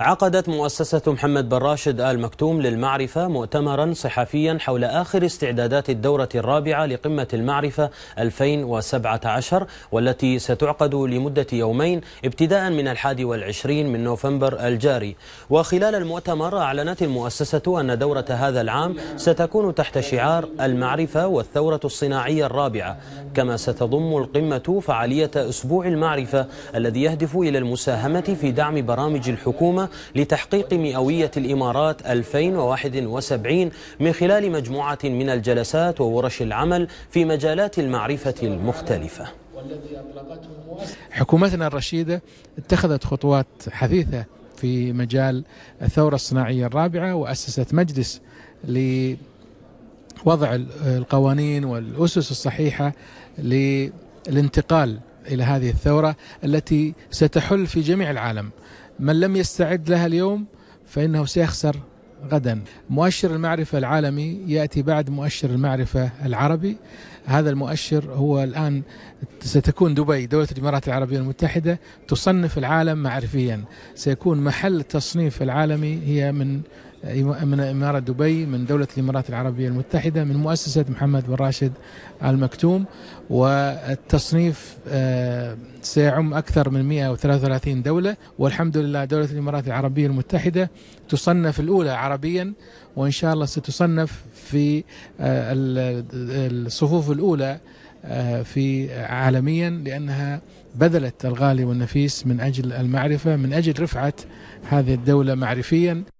عقدت مؤسسة محمد بن راشد آل مكتوم للمعرفة مؤتمرا صحفيا حول آخر استعدادات الدورة الرابعة لقمة المعرفة 2017 والتي ستعقد لمدة يومين ابتداء من الحادي والعشرين من نوفمبر الجاري وخلال المؤتمر أعلنت المؤسسة أن دورة هذا العام ستكون تحت شعار المعرفة والثورة الصناعية الرابعة كما ستضم القمة فعالية أسبوع المعرفة الذي يهدف إلى المساهمة في دعم برامج الحكومة لتحقيق مئوية الإمارات 2071 من خلال مجموعة من الجلسات وورش العمل في مجالات المعرفة المختلفة حكومتنا الرشيدة اتخذت خطوات حثيثة في مجال الثورة الصناعية الرابعة وأسست مجلس لوضع القوانين والأسس الصحيحة للانتقال إلى هذه الثورة التي ستحل في جميع العالم من لم يستعد لها اليوم فإنه سيخسر غدا مؤشر المعرفة العالمي يأتي بعد مؤشر المعرفة العربي هذا المؤشر هو الآن ستكون دبي دولة الإمارات العربية المتحدة تصنف العالم معرفيا سيكون محل التصنيف العالمي هي من من إمارة دبي من دولة الإمارات العربية المتحدة من مؤسسة محمد بن راشد المكتوم والتصنيف آه، سيعم أكثر من 133 دولة والحمد لله دولة الإمارات العربية المتحدة تصنف الأولى عربيا وإن شاء الله ستصنف في آه، الصفوف الأولى آه، في عالميا لأنها بذلت الغالي والنفيس من أجل المعرفة من أجل رفعة هذه الدولة معرفيا